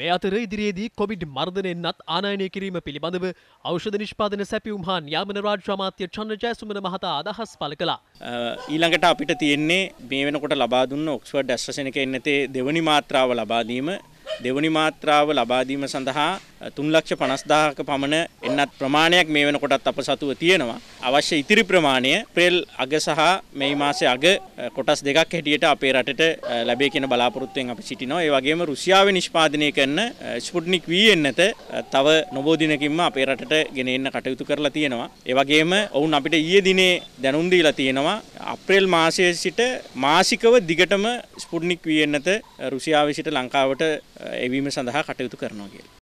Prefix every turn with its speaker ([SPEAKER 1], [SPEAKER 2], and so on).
[SPEAKER 1] මේ අතර ඉදිරියේදී කොවිඩ් මර්ධනයෙන්න්නත් ආනායනය කිරීම පිළිබඳව ෞෂධ නිෂ්පාදන සැපියුම් හා යාමන රාජ්‍රමාත්‍ය චන්ද්‍රජයසුමන මහතා අදහස් පල කළා.
[SPEAKER 2] ඊළඟට අපිට තියෙන්නේ මේ වෙනකොට ලබාදුන්න ඔක්ස්වර්ඩ් ඇස්ට්‍රසනක එන්නතේ දෙවනි මාත්‍රාව ලබාදීම දෙවනි මාත්‍රාව ලබා දීම සඳහා 350000ක පමණ එන්නත් ප්‍රමාණයක් මේ වෙනකොටත් අප සතුව තියෙනවා. අවශ්‍ය ඉතිරි ප්‍රමාණය ප්‍රෙල් අග සහ මේ මාසේ අග කොටස් දෙකක් හැටියට අපේ රටට ලැබේ කියන බලාපොරොත්තුවෙන් අපි සිටිනවා. ඒ වගේම රුසියාවේ නිෂ්පාදනය කරන ස්පුට්නික් V එන්නත තව නොබෝ දිනකින්ම අපේ රටට ගෙන එන්න කටයුතු කරලා තියෙනවා. ඒ වගේම ඔවුන් අපිට ඊයේ දිනේ දැනුම් දීලා තියෙනවා අප්‍රේල් මාසයේ සිට මාසිකව දිගටම ස්පුඩ්නික් වී එන්නත රුසියාවේ සිට ලංකාවට එවීම සඳහා කටයුතු කරනවා කියලා.